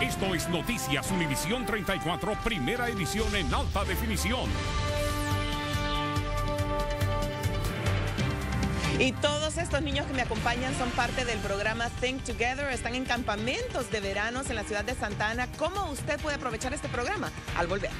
Esto es Noticias Univisión 34, primera edición en alta definición. Y todos estos niños que me acompañan son parte del programa Think Together. Están en campamentos de veranos en la ciudad de Santa Ana. ¿Cómo usted puede aprovechar este programa? Al volver.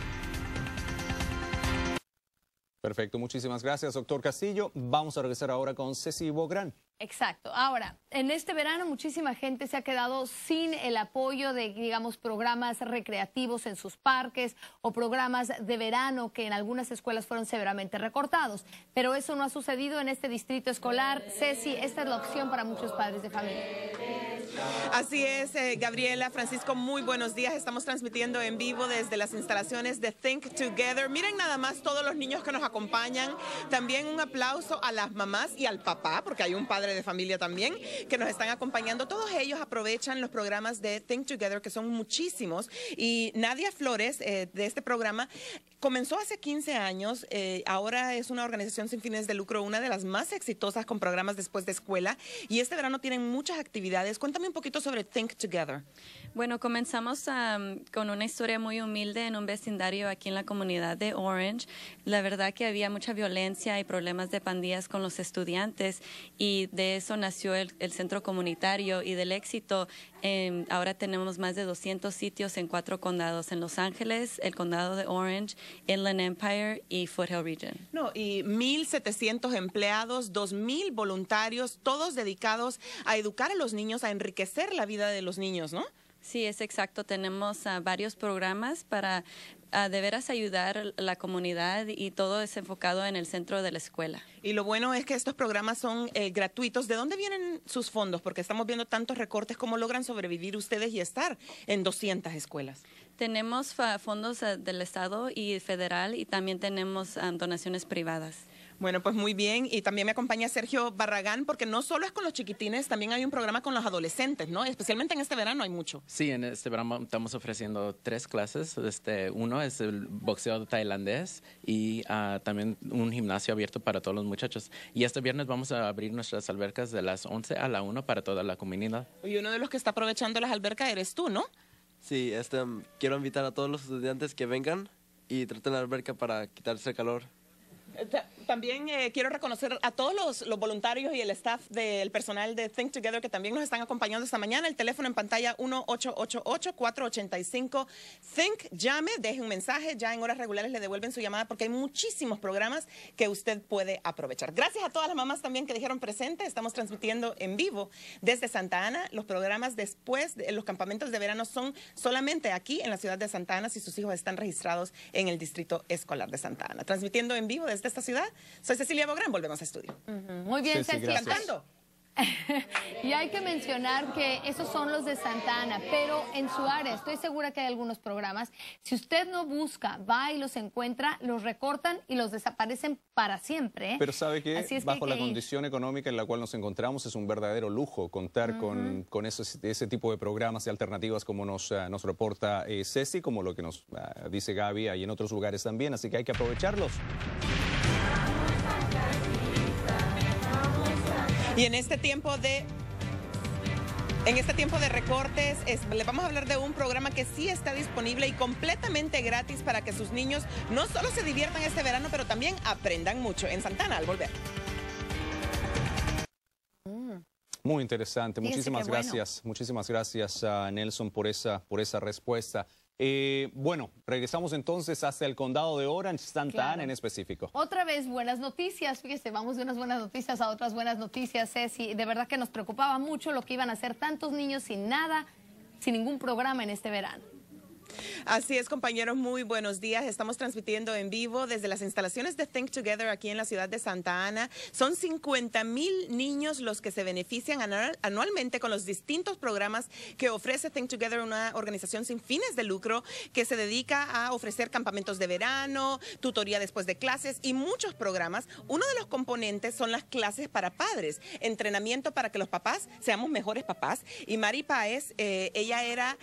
Perfecto, muchísimas gracias, doctor Castillo. Vamos a regresar ahora con Ceci Bográn. Exacto. Ahora, en este verano muchísima gente se ha quedado sin el apoyo de, digamos, programas recreativos en sus parques o programas de verano que en algunas escuelas fueron severamente recortados. Pero eso no ha sucedido en este distrito escolar. Ceci, esta es la opción para muchos padres de familia. Así es, eh, Gabriela, Francisco, muy buenos días. Estamos transmitiendo en vivo desde las instalaciones de Think Together. Miren nada más todos los niños que nos acompañan. También un aplauso a las mamás y al papá, porque hay un padre de familia también que nos están acompañando. Todos ellos aprovechan los programas de Think Together, que son muchísimos. Y Nadia Flores, eh, de este programa, comenzó hace 15 años. Eh, ahora es una organización sin fines de lucro, una de las más exitosas con programas después de escuela. Y este verano tienen muchas actividades un poquito sobre Think Together. Bueno, comenzamos con una historia muy humilde en un vecindario aquí en la comunidad de Orange. La verdad que había mucha violencia y problemas de pandillas con los estudiantes y de eso nació el, centro comunitario y del éxito. Em, ahora tenemos más de 200 sitios en cuatro condados, en Los Ángeles, el condado de Orange, Inland Empire y Foothill Region. No, y 1.700 empleados, 2.000 voluntarios, todos dedicados a educar a los niños a enriquecer ser la vida de los niños, ¿no? Sí, es exacto. Tenemos ah, varios programas para ah, de veras ayudar la comunidad y todo es enfocado en el centro de la escuela. Y lo bueno es que estos programas son eh, gratuitos. ¿De dónde vienen sus fondos? Porque estamos viendo tantos recortes. ¿Cómo logran sobrevivir ustedes y estar en 200 escuelas? Tenemos ah, fondos del Estado y federal y también tenemos donaciones privadas. Bueno, pues muy bien. Y también me acompaña Sergio Barragán, porque no solo es con los chiquitines, también hay un programa con los adolescentes, ¿no? Especialmente en este verano hay mucho. Sí, en este verano estamos ofreciendo tres clases. Este, uno es el boxeo tailandés y ah, también un gimnasio abierto para todos los muchachos. Y este viernes vamos a abrir nuestras albercas de las 11 a la 1 para toda la comunidad. Y uno de los que está aprovechando las albercas eres tú, ¿no? Sí, este, mm, quiero invitar a todos los estudiantes que vengan y traten la alberca para quitarse el calor. Eh, también eh, quiero reconocer a todos los, voluntarios y el staff del personal de Think Together que también nos están acompañando esta mañana. El teléfono en pantalla 1-888-485-THINK. Llame, deje un mensaje. Ya en horas regulares le devuelven su llamada porque hay muchísimos programas que usted puede aprovechar. Gracias a todas las mamás también que dijeron presente. Estamos transmitiendo en vivo desde Santa Ana. Los programas después, de, los campamentos de verano son solamente aquí en la ciudad de Santa Ana si sus hijos están registrados en el distrito escolar de Santa Ana. Transmitiendo en vivo desde esta ciudad soy Cecilia Bográn, volvemos a estudio. Muy bien, Cecilia. Cantando. y hay que mencionar que esos son los de Santa Ana, pero en su área estoy segura que hay algunos programas. Si usted no busca, va y los encuentra, los recortan y los desaparecen para siempre. ¿eh? Pero sabe que bajo la eh, condición económica en la cual nos encontramos es un verdadero lujo contar con, con ese tipo de programas y alternativas como nos, ah, nos reporta eh, Ceci, como lo que nos ah, dice Gaby y en otros lugares también, así que hay que aprovecharlos. Y en este tiempo de en este tiempo de recortes les vamos a hablar de un programa que sí está disponible y completamente gratis para que sus niños no solo se diviertan este verano, pero también aprendan mucho en Santana al volver. Mm. Muy interesante, muchísimas gracias, muchísimas gracias a Nelson por esa, por esa respuesta. Eh, bueno, regresamos entonces hacia el condado de Orange, Santa Ana en específico. Otra vez buenas noticias, fíjese, vamos de unas buenas noticias a otras buenas noticias, Ceci. De verdad que nos preocupaba mucho lo que iban a hacer tantos niños sin nada, sin ningún programa en este verano. Así es, compañeros, muy buenos días. Estamos transmitiendo en vivo desde las instalaciones de Think Together aquí en la ciudad de Santa Ana. Son 50 mil niños los que se benefician anualmente con los distintos programas que ofrece Think Together, una organización sin fines de lucro que se dedica a ofrecer campamentos de verano, tutoría después de clases y muchos programas. Uno de los componentes son las clases para padres, entrenamiento para que los papás seamos mejores papás. Y Mari Paez, eh, ella era,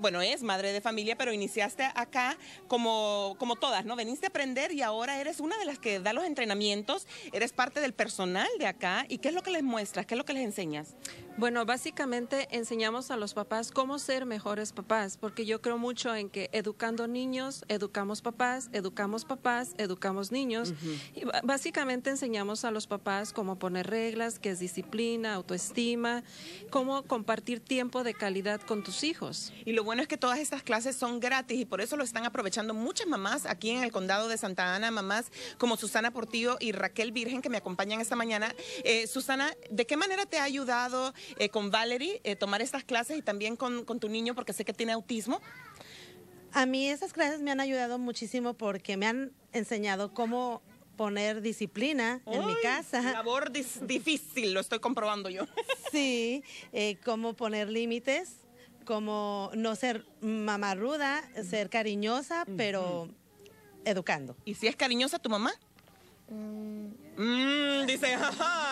bueno, es madre de familia, pero iniciaste acá como, como todas, ¿no? Veniste a aprender y ahora eres una de las que da los entrenamientos, eres parte del personal de acá. ¿Y qué es lo que les muestras? ¿Qué es lo que les enseñas? Bueno, básicamente enseñamos a los papás cómo ser mejores papás, porque yo creo mucho en que educando niños, educamos papás, educamos papás, educamos niños. Y básicamente enseñamos a los papás cómo poner reglas, qué es disciplina, autoestima, cómo compartir tiempo de calidad con tus hijos. Y lo bueno es que todas estas clases son gratis y por eso lo están aprovechando muchas mamás aquí en el condado de Santa Ana, mamás como Susana Portillo y Raquel Virgen que me acompañan esta mañana. Eh, Susana, ¿de qué manera te ha ayudado? Eh, con Valerie, eh, tomar estas clases y también con, tu niño porque sé que tiene autismo? A mí esas clases me han ayudado muchísimo porque me han enseñado cómo poner disciplina en mi casa. Labor difícil, lo estoy comprobando yo. Sí, eh, cómo poner límites, cómo no ser mamarruda, ser cariñosa, pero educando. ¿Y si es cariñosa tu mamá? Mm. Mm, dice, ajá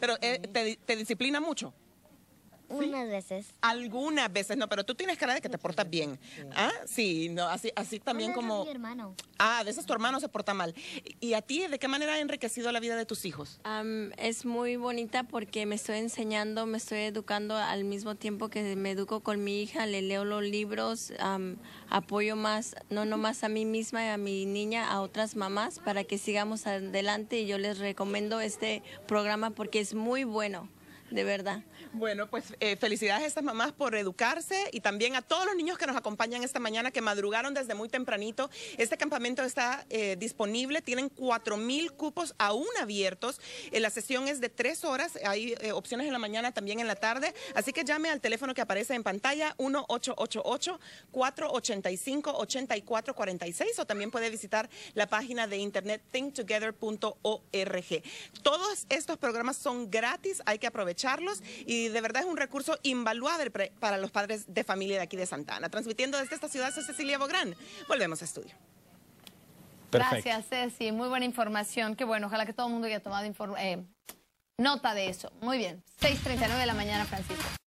pero eh, te, te disciplina mucho. Unas veces. Algunas veces, no, pero tú tienes cara de que te portas bien. Ah, sí, no, así, así también como. De mi hermano. Ah, de veces tu hermano se porta mal. ¿Y a ti de qué manera ha enriquecido la vida de tus hijos? es muy bonita porque me estoy enseñando, me estoy educando al mismo tiempo que me educo con mi hija, le leo los libros, apoyo más, no nomás a mí misma y a mi niña, a otras mamás para que sigamos adelante y yo les recomiendo este programa porque es muy bueno de verdad. Bueno, pues eh, felicidades a estas mamás por educarse y también a todos los niños que nos acompañan esta mañana, que madrugaron desde muy tempranito. Este campamento está eh, disponible, tienen 4.000 cupos aún abiertos. Eh, la sesión es de tres horas, hay opciones en la mañana, también en la tarde. Así que llame al teléfono que aparece en pantalla, 1-888-485-8446 o también puede visitar la página de internet thinktogether.org. Todos estos programas son gratis, hay que aprovechar y de verdad es un recurso invaluable para los padres de familia de aquí de Santana. Transmitiendo desde esta ciudad, soy Cecilia Bográn. Volvemos a estudio. Gracias, Ceci. Muy buena información. Qué bueno. Ojalá que todo el mundo haya tomado eh, nota de eso. Muy bien. 6.39 de la mañana, Francisco.